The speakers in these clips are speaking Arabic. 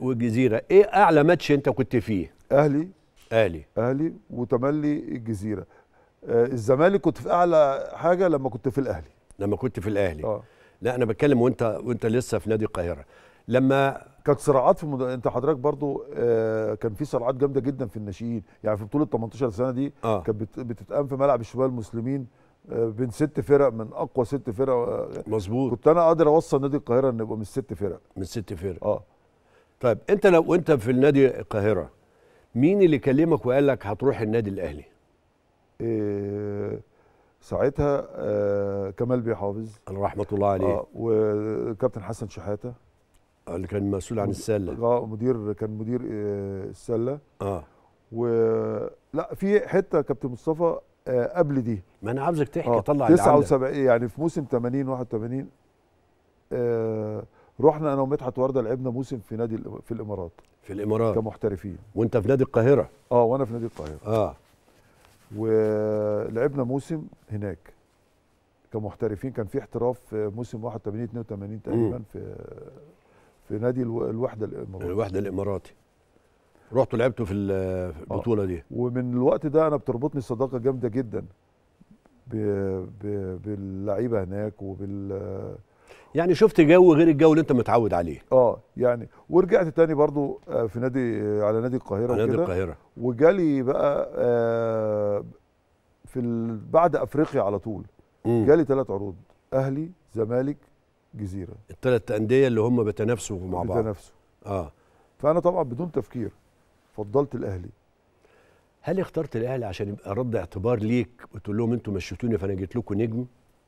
والجزيره ايه اعلى ماتش انت كنت فيه اهلي اهلي اهلي وتملي الجزيره آه الزمالك كنت في اعلى حاجه لما كنت في الاهلي لما كنت في الاهلي اه لا انا بتكلم وانت وانت لسه في نادي القاهره لما كانت صراعات في مد... انت حضرتك برضو آه كان في صراعات جامده جدا في الناشئين يعني في بطوله 18 سنه دي آه. كانت بت... بتتقام في ملعب الشباب المسلمين آه بين ست فرق من اقوى ست فرق آه مظبوط كنت انا قادر اوصل نادي القاهره ان يبقى من ست فرق من ست فرق اه طيب انت لو انت في النادي القاهره مين اللي كلمك وقال لك هتروح النادي الاهلي؟ إيه ساعتها آه كمال حافظ رحمه الله عليه آه وكابتن حسن شحاته اللي كان مسؤول عن السله اه مدير كان مدير آه السله اه و لا في حته كابتن مصطفى آه قبل دي ما انا عاوزك تحكي آه طلع 79 يعني في موسم 80 81 آه رحنا انا ومدحت ورده لعبنا موسم في نادي في الامارات في الامارات كمحترفين وانت في نادي القاهره اه وانا في نادي القاهره اه ولعبنا موسم هناك كمحترفين كان في احتراف في موسم 81 82 تقريبا في في نادي الوحده الاماراتي الوحده الاماراتي رحتوا لعبتوا في آه. البطوله آه. دي ومن الوقت ده انا بتربطني صداقه جامده جدا باللعيبه هناك وبال يعني شفت جو غير الجو اللي انت متعود عليه اه يعني ورجعت تاني برضو آه، في نادي على نادي القاهره على نادي القاهره وجالي بقى آه، في بعد افريقيا على طول مم. جالي ثلاث عروض اهلي زمالك جزيره الثلاث انديه اللي هم بيتنافسوا مع بعض بيتنافسوا اه فانا طبعا بدون تفكير فضلت الاهلي هل اخترت الاهلي عشان يبقى رد اعتبار ليك وتقول لهم انتوا مشيتوني فانا جيت لكم نجم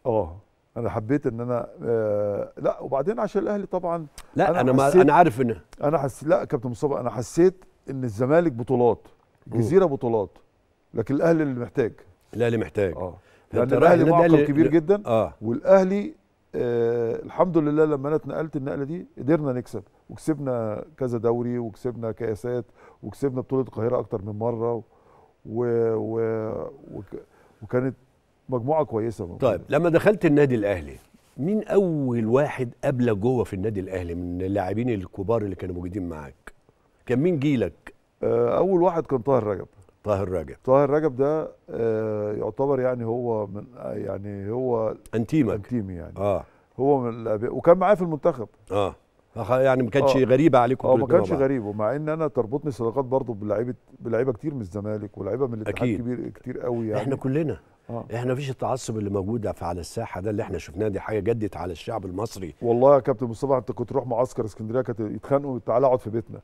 اه انا حبيت ان انا آه لا وبعدين عشان الاهلي طبعا لا انا انا, ما انا عارف ان انا حسيت لا كابتن مصطفى انا حسيت ان الزمالك بطولات الجزيره بطولات لكن الاهلي اللي محتاج الاهلي محتاج اه لان الاهلي معقل كبير جدا آه. والاهلي آه الحمد لله لما انا اتنقلت النقله دي قدرنا نكسب وكسبنا كذا دوري وكسبنا كاسات وكسبنا بطوله القاهره اكتر من مره و... و... و... وكانت مجموعه كويسه مجموعة. طيب لما دخلت النادي الاهلي مين اول واحد قابلك جوه في النادي الاهلي من اللاعبين الكبار اللي كانوا موجودين معاك كان مين جيلك آه، اول واحد كان طاهر رجب طاهر رجب طاهر رجب ده آه، يعتبر يعني هو من يعني هو انتيمك انتيمي يعني اه هو من وكان معايا في المنتخب اه يعني ما كانش آه. غريبه عليكم اه ما كانش غريب ومع ان انا تربطني صداقات برضه بلعيبه بلعيبه كتير من الزمالك ولعيبه من الاتحاد كبير كتير قوي يعني احنا كلنا آه. احنا مفيش التعصب اللي موجود على الساحه ده اللي احنا شفناه دي حاجه جدت على الشعب المصري والله يا كابتن مصطفى انت كنت تروح معسكر اسكندريه كانت يتخانقوا تعالى اقعد في بيتنا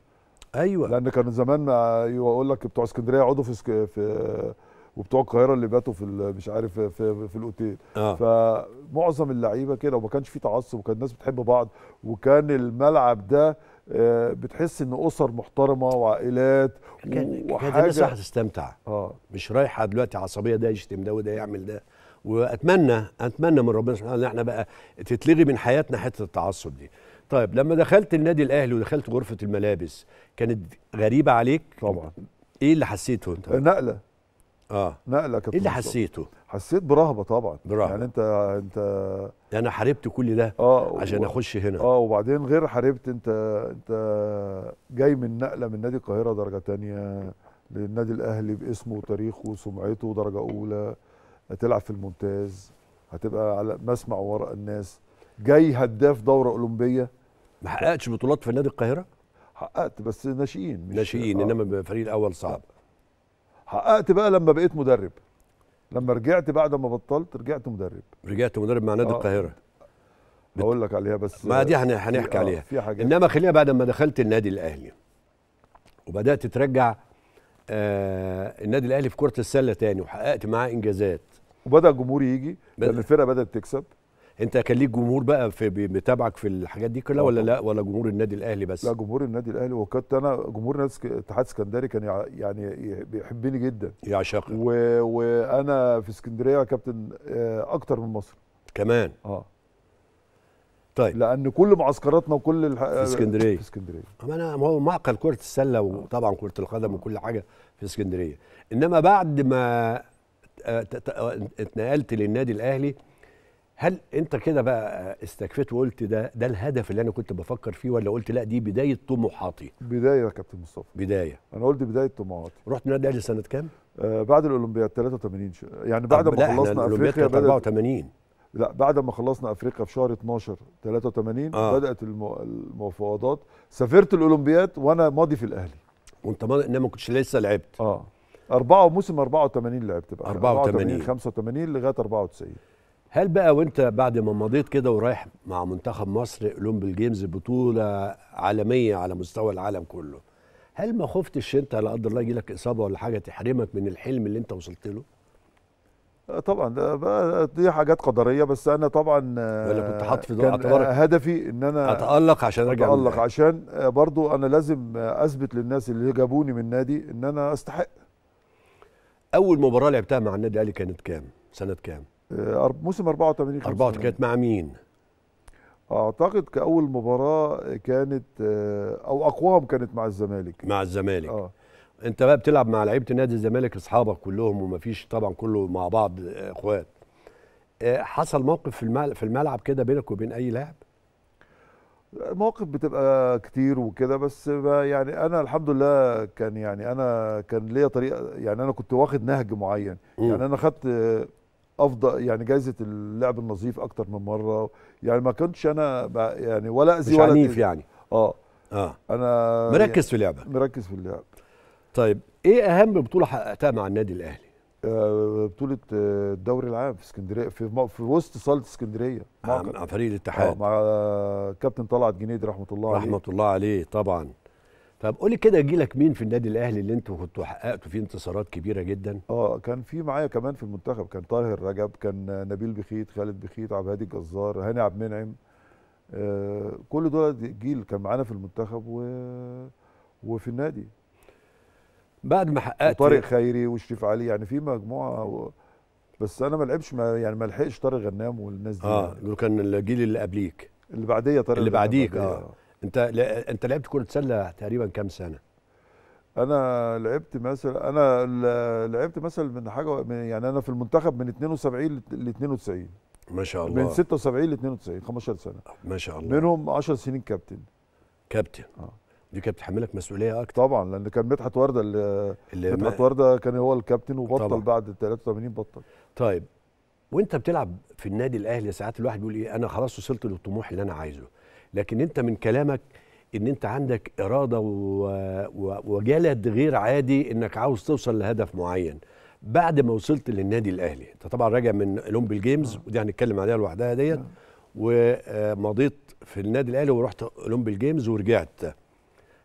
ايوه لان كان زمان ما اقول لك بتوع اسكندريه يقعدوا في, سك... في وبتوع القاهره اللي باتوا في مش عارف في, في, في الاوتيل آه. فمعظم اللعيبه كده وما كانش في تعصب وكان الناس بتحب بعض وكان الملعب ده آه، بتحس ان اسر محترمه وعائلات وحاجه الناس هتستمتع اه مش رايحه دلوقتي عصبيه ده يشتم ده وده يعمل ده واتمنى اتمنى من ربنا سبحانه ان احنا بقى تتلغي من حياتنا حته التعصب دي طيب لما دخلت النادي الاهلي ودخلت غرفه الملابس كانت غريبه عليك طبعا ايه اللي حسيته انت نقله اه نقله كابتن ايه اللي حسيته؟ حسيت برهبه طبعا برهبة. يعني انت انت انا حاربت كل ده آه عشان و... اخش هنا اه وبعدين غير حاربت انت انت جاي من نقله من نادي القاهره درجه تانية للنادي الاهلي باسمه وتاريخه وسمعته درجه اولى هتلعب في الممتاز هتبقى على مسمع وراء الناس جاي هداف دوره اولمبيه ما حققتش بطولات في نادي القاهره حققت بس ناشئين ناشئين آه. انما الفريق الاول صعب حققت بقى لما بقيت مدرب لما رجعت بعد ما بطلت رجعت مدرب رجعت مدرب مع نادي آه. القاهره هقول لك عليها بس ما دي هنحكي آه عليها في حاجات. انما خلينا بعد ما دخلت النادي الاهلي وبدات ترجع آه النادي الاهلي في كره السله تاني وحققت معاه انجازات وبدا الجمهور يجي لان الفرقه بدات تكسب انت كان ليك جمهور بقى في بيتابعك في الحاجات دي كلها آه، ولا لا ولا جمهور النادي الاهلي بس لا جمهور النادي الاهلي وكنت انا جمهور نادي اتحاد اسكندري كان يعني بيحبني جدا يعشقني وانا في اسكندريه كابتن آه، اكتر من مصر كمان اه طيب لان كل معسكراتنا وكل الح... في اسكندريه في اسكندريه اما انا هو معقل كره السله وطبعا كره القدم وكل حاجه في اسكندريه انما بعد ما آه، اتنقلت للنادي الاهلي هل انت كده بقى استكفيت وقلت ده ده الهدف اللي انا كنت بفكر فيه ولا قلت لا دي بدايه طموحاتي؟ بدايه يا كابتن مصطفى بدايه انا قلت بدايه طموحاتي رحت النادي الاهلي سنه كام؟ آه بعد الاولمبياد 83 ش... يعني بعد ما خلصنا افريقيا بدأت 84 لا بعد ما خلصنا افريقيا في شهر 12 83 آه. بدات المو... المفاوضات سافرت الاولمبياد وانا ماضي في الاهلي وانت ماضي انما ما كنتش لسه لعبت اه أربعة موسم 84 لعبت بقى 84 85 لغايه 94 هل بقى وانت بعد ما مضيت كده ورايح مع منتخب مصر اولمبيال جيمز بطوله عالميه على مستوى العالم كله هل ما خفتش انت لا قدر الله يجيلك اصابه ولا حاجه تحرمك من الحلم اللي انت وصلت له؟ آه، طبعا ده دي حاجات قدريه بس انا طبعا ولا كنت آه، حاطط في آه، اعتبارك هدفي ان انا اتالق عشان ارجع اتالق عشان برضو انا لازم اثبت للناس اللي جابوني من النادي ان انا استحق اول مباراه لعبتها مع النادي الاهلي كانت كام؟ سنه كام؟ آه، موسم 84 84 يعني. كانت مع مين؟ اعتقد كاول مباراه كانت آه، او اقوام كانت مع الزمالك مع الزمالك آه. انت بقى بتلعب مع لعيبه نادي الزمالك اصحابك كلهم ومفيش طبعا كله مع بعض آه، اخوات حصل موقف في في الملعب كده بينك وبين اي لاعب مواقف بتبقى كتير وكده بس يعني انا الحمد لله كان يعني انا كان ليا طريقه يعني انا كنت واخد نهج معين م. يعني انا خدت افضل يعني جايزه اللعب النظيف اكتر من مره يعني ما كنتش انا يعني ولا اذي ولا عنيف يعني اه اه انا مركز في لعبك مركز في اللعب طيب ايه اهم بطوله حققتها مع النادي الاهلي آه بطوله آه، الدوري العام في اسكندريه في, في وسط صاله اسكندريه مع, فريق آه، الاتحاد آه مع كابتن طلعت جنيد رحمه الله رحمه عليه رحمه الله عليه طبعا طب قولي كده جيلك مين في النادي الاهلي اللي انتوا كنتوا حققتوا فيه انتصارات كبيره جدا؟ اه كان في معايا كمان في المنتخب كان طاهر رجب كان نبيل بخيت خالد بخيت عبد الهادي الجزار هاني عبد المنعم آه كل دول جيل كان معانا في المنتخب و... وفي النادي بعد ما حققت طارق خيري وشريف علي يعني في مجموعه و... بس انا ما لعبش ما يعني ما لحقش طارق غنام والناس دي اه يعني. كان الجيل اللي قبليك اللي بعديه طارق اللي بعديك اه انت انت لعبت كره سله تقريبا كام سنه انا لعبت مثلا انا لعبت مثلا من حاجه من يعني انا في المنتخب من 72 ل 92 ما شاء الله من 76 ل 92 15 سنه ما شاء الله منهم 10 سنين كابتن كابتن اه دي كانت بتحملك مسؤوليه اكتر طبعا لان كان مدحت ورده اللي, اللي مدحت ورده كان هو الكابتن وبطل طبعًا. بعد 83 بطل طيب وانت بتلعب في النادي الاهلي ساعات الواحد بيقول ايه انا خلاص وصلت للطموح اللي انا عايزه لكن انت من كلامك ان انت عندك اراده وجلد غير عادي انك عاوز توصل لهدف معين بعد ما وصلت للنادي الاهلي انت طبعا راجع من اولمبي آه. جيمز ودي هنتكلم عليها لوحدها ديت آه. ومضيت في النادي الاهلي ورحت اولمبي جيمز ورجعت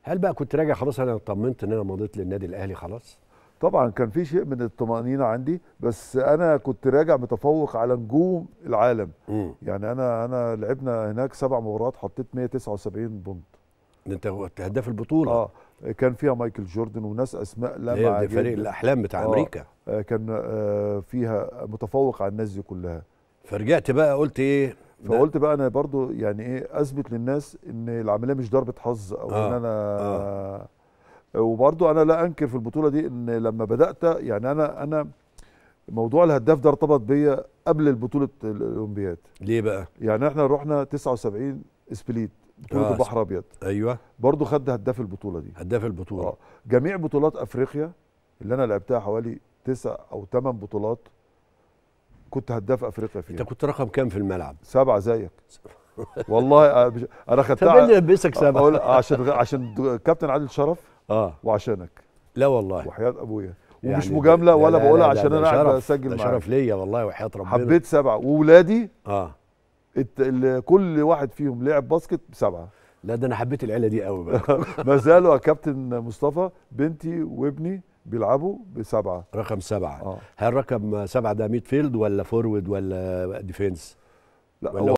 هل بقى كنت راجع خلاص انا اطمنت ان انا مضيت للنادي الاهلي خلاص طبعا كان في شيء من الطمانينه عندي بس انا كنت راجع متفوق على نجوم العالم مم. يعني انا انا لعبنا هناك سبع مباريات حطيت 179 بونت انت هداف البطوله اه كان فيها مايكل جوردن وناس اسماء لما أيوة، فريق الاحلام بتاع آه. امريكا آه كان آه فيها متفوق على الناس دي كلها فرجعت بقى قلت ايه فقلت بقى انا برضو يعني ايه اثبت للناس ان العمليه مش ضربه حظ او آه. ان انا آه. وبرضو انا لا انكر في البطوله دي ان لما بدات يعني انا انا موضوع الهداف ده ارتبط بيا قبل البطوله الاولمبياد ليه بقى يعني احنا رحنا 79 سبليت بطوله آه البحر الابيض ايوه برضه خد هداف البطوله دي هداف البطوله آه. جميع بطولات افريقيا اللي انا لعبتها حوالي تسع او ثمان بطولات كنت هداف افريقيا فيها انت كنت رقم كام في الملعب سبعه زيك والله آه، انا خدتها طب لبسك سبعه عشان عشان كابتن عادل شرف اه وعشانك لا والله وحياه ابويا ومش يعني مجامله ولا بقولها عشان انا قاعد اسجل معاك شرف ليا والله وحياه ربنا حبيت سبعه واولادي اه كل واحد فيهم لعب باسكت بسبعه لا ده انا حبيت العيله دي قوي بقى ما زالوا يا كابتن مصطفى بنتي وابني بيلعبوا بسبعه رقم سبعه آه. هل رقم سبعه ده ميد فيلد ولا فورورد ولا ديفنس؟ لا ولا